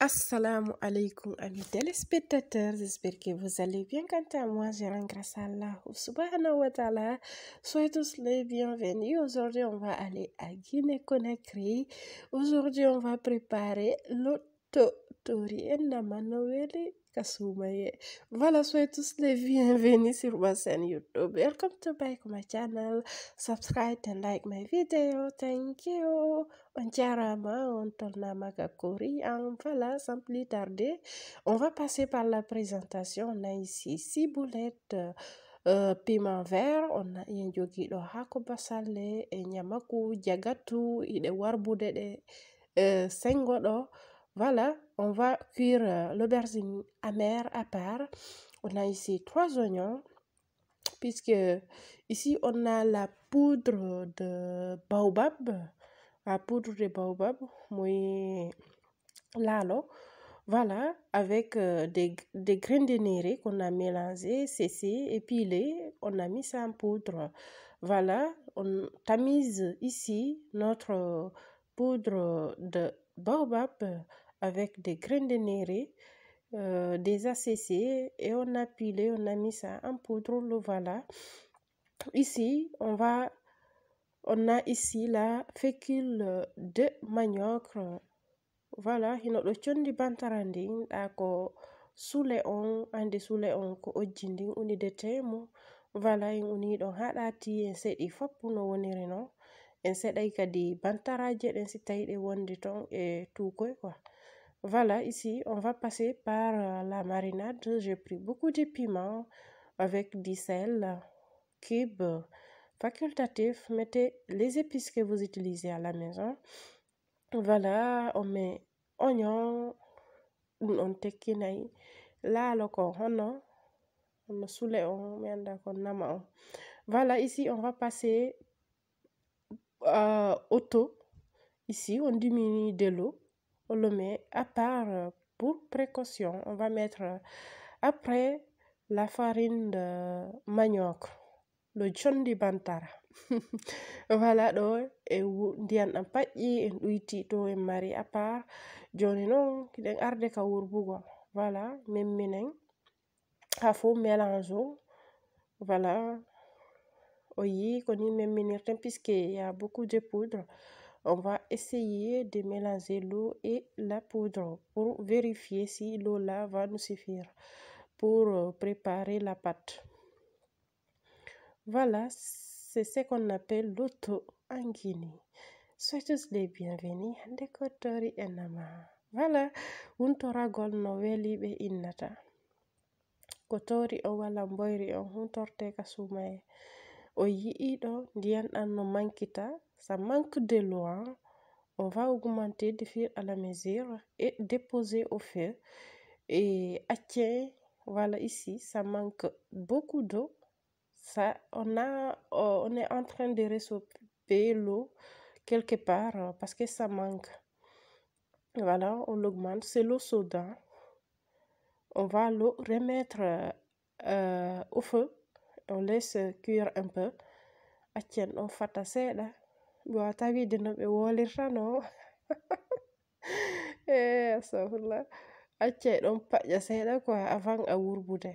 Assalamu alaikum amis téléspectateurs, j'espère que vous allez bien. Quant à moi, j'ai rends grâce à Allah subhanahu wa ta'ala. Soyez tous les bienvenus. Aujourd'hui, on va aller à Guinée-Conakry. Aujourd'hui, on va préparer le to Torienne Manoweli Kasumaye. Voilà, soyez tous les bienvenus sur ma chaîne YouTube. Welcome to back my channel. Subscribe and like my video. Thank you. On ma on tourne Kori. Voilà, sans plus tarder, on va passer par la présentation. On a ici 6 boulettes. Euh, piment vert on a jogiɗo haako basale e nyamaku jagatu iɗe warbude de uh, sengoɗo voilà, on va cuire euh, l'aubergine amère à part. On a ici trois oignons, puisque ici on a la poudre de baobab, la poudre de baobab, oui, là. Voilà, avec euh, des, des graines de néré qu'on a mélangées, cessées, épilées, on a mis ça en poudre. Voilà, on tamise ici notre poudre de baobab avec des graines de néré, euh, des ACC et on a pilé, on a mis ça en poudre, le voilà. Ici, on va, on a ici la fécule de manioc. Voilà, il a le bantara ndin ɗa ko sule on, ande les on ko ojji ndin de temo. Voilà, en uniɗon haɗati en pour non. En kadi de wondi ton tout quoi, quoi. Voilà, ici, on va passer par euh, la marinade. J'ai pris beaucoup de piments avec du sel, cube, facultatif. Mettez les épices que vous utilisez à la maison. Voilà, on met oignon, on Là, alors on on Voilà, ici, on va passer euh, auto. Ici, on diminue de l'eau on le met à part euh, pour précaution. On va mettre euh, après la farine de manioc, le di bantara. voilà donc, et a pas paƴƴi en do et mari à part qui non un arde ka voilà même minen Il faut mélange voilà Oui, yi même même puisque y a beaucoup de poudre on va essayer de mélanger l'eau et la poudre pour vérifier si l'eau là va nous suffire pour euh, préparer la pâte. Voilà, c'est ce qu'on appelle l'auto en Guinée. Soyez tous les bienvenus Kotori Enama. Voilà, un toragol noveli be innata. Kotori o wala mboyri on ça manque de loin, on va augmenter de fil à la mesure et déposer au feu et attirer. Voilà ici, ça manque beaucoup d'eau. Ça, on a, euh, on est en train de ressourcer l'eau quelque part euh, parce que ça manque. Voilà, on l'augmente. C'est l'eau soda. On va le remettre euh, au feu on laisse cuire un peu accien ɗon fata seeɗa ɓe wata wiide no ɓe wolirta no asahulla acce ɗon paƴƴa seeɗa ko avant a wurbude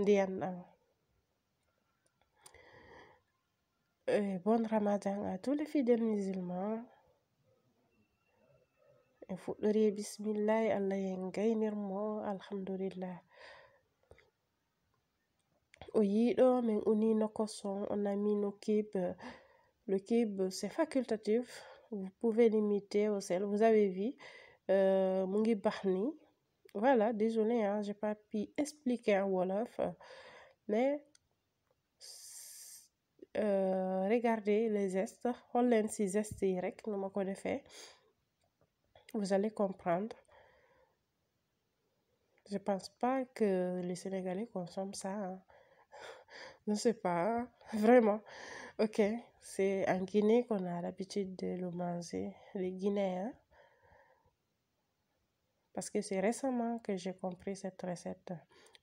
ndiyan ɗan e bon ramadan a tous les fidèles musulmans en fuɗɗori bismillahi allah en gaynirmo alhamdulillah o yiɗo min uni cossons, on nos cube le cube c'est facultatif vous pouvez limiter au sel vous avez vu euh, mungi voilà désolé hein, j'ai pas pu expliquer en wolof mais euh, regardez les gestes On gestes rek vous allez comprendre je pense pas que les Sénégalais consomment ça hein. Je ne sais pas, vraiment. Ok, c'est en Guinée qu'on a l'habitude de le manger, les Guinéens. Parce que c'est récemment que j'ai compris cette recette.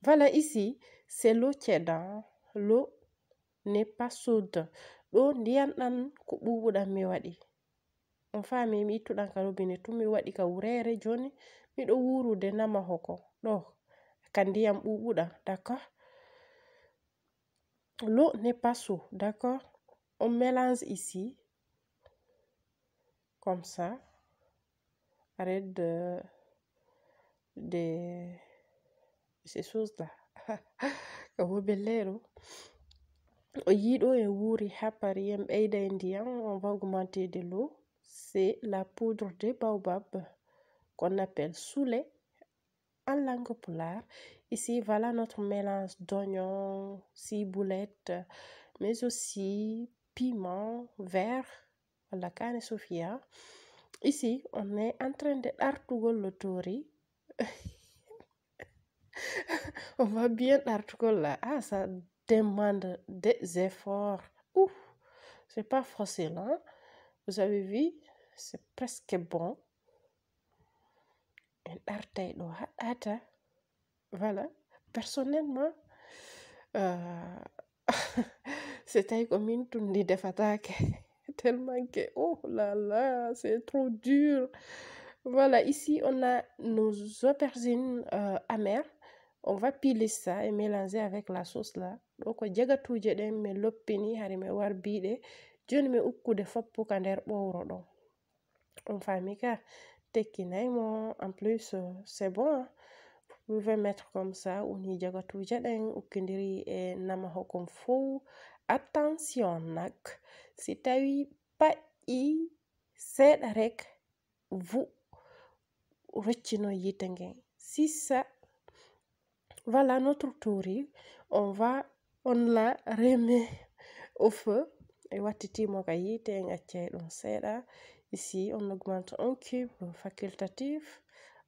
Voilà, ici, c'est l'eau tiède. Hein. L'eau n'est pas soude. L'eau ko mi wadi on d'accord L'eau n'est pas chaude, d'accord On mélange ici, comme ça. Arrête de, de ces choses-là. E e on va augmenter de l'eau c'est la poudre de baobab qu'on appelle soulet en langue polaire. Ici, voilà notre mélange d'oignons, ciboulette, mais aussi piment vert, la canne Sophia. Ici, on est en train de le tori. on va bien articuler Ah, ça demande des efforts. Ouf, c'est pas facile, hein? Vous avez vu, c'est presque bon en ɗo haɗata voilà personnellement uh, c'est tawi ko min tunndi tellement que oh là là c'est trop dur voilà ici on a nos aubergines euh, amères on va piler ça et mélanger avec la sauce là ɗo ko jagatuje ɗen mi loppini hari mi warbiɗe joni mi ukkude foppuka nder ɓowro ɗon on faami ka tekinaimo en plus euh, c'est bon hein. vous pouvez mettre comme ça woni jaga tujaɗen ukkidiri e namaho kon fou attention nak si tawi i seeɗa rek vous roccino yite Si ça, voilà notre touri on va on la remet au feu et wattitimo ka yiite en accay ɗum Ici, on augmente un cube facultatif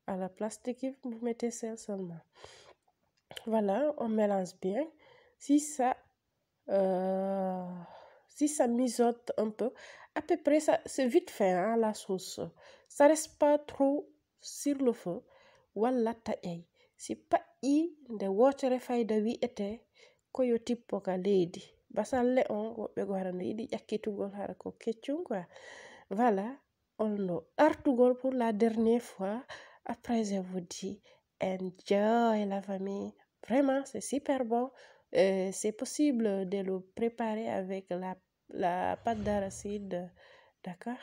à la place de cube, vous mettez celle seulement. Voilà, on mélange bien. Si ça, euh, si ça mijote un peu, à peu près, c'est vite fait, hein, la sauce. Ça reste pas trop sur le feu. Voilà, taille. si pas, pa'i nde wotere fayda pour koyo tippo Bah ça basalle on woɓɓe go hara no yiɗi ƴakkitugol hara ko keccum quoi voilà, on Artugol pour la dernière fois. Après, je vous dis enjoy la famille. Vraiment, c'est super bon. Euh, c'est possible de le préparer avec la, pâte d'aracide. D'accord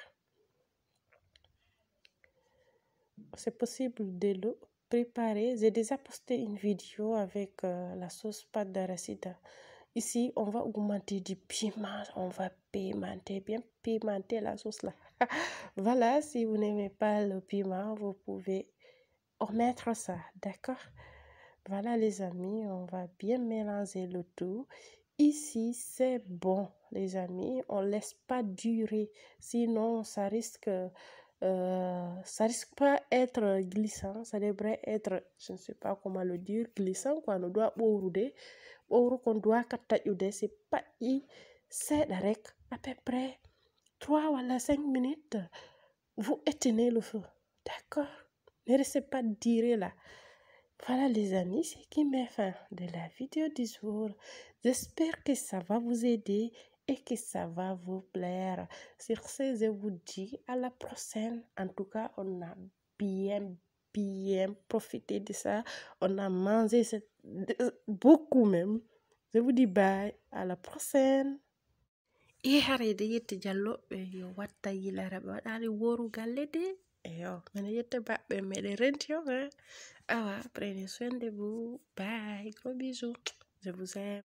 C'est possible de le préparer. J'ai déjà posté une vidéo avec euh, la sauce pâte d'aracide. Ici, on va augmenter du piment, on va pimenter, bien pimenter la sauce là. voilà, si vous n'aimez pas le piment, vous pouvez remettre ça, d'accord Voilà les amis, on va bien mélanger le tout. Ici, c'est bon les amis, on laisse pas durer, sinon ça risque euh, ça risque pas être glissant, ça devrait être, je ne sais pas comment le dire, glissant quoi, on doit ɓowrude ou qu'on doit des c'est pas y c'est avec à peu près trois ou cinq minutes vous éteignez le feu d'accord ne restez pas dire là voilà les amis, c'est qui met fin de la vidéo du jour. J'espère que ça va vous aider et que ça va vous plaire. Sur ce, je vous dis à la prochaine. En tout cas, on a bien, bien profité de ça. On a mangé beaucoup même. Je vous dis bye. À la prochaine. i harede yette jalloɓe yo watta yilara ɓe waɗani worugal ledde eyo mene yette baɓɓe meɗen renti on awa prenez soin de vous bye gros bisous je vous aime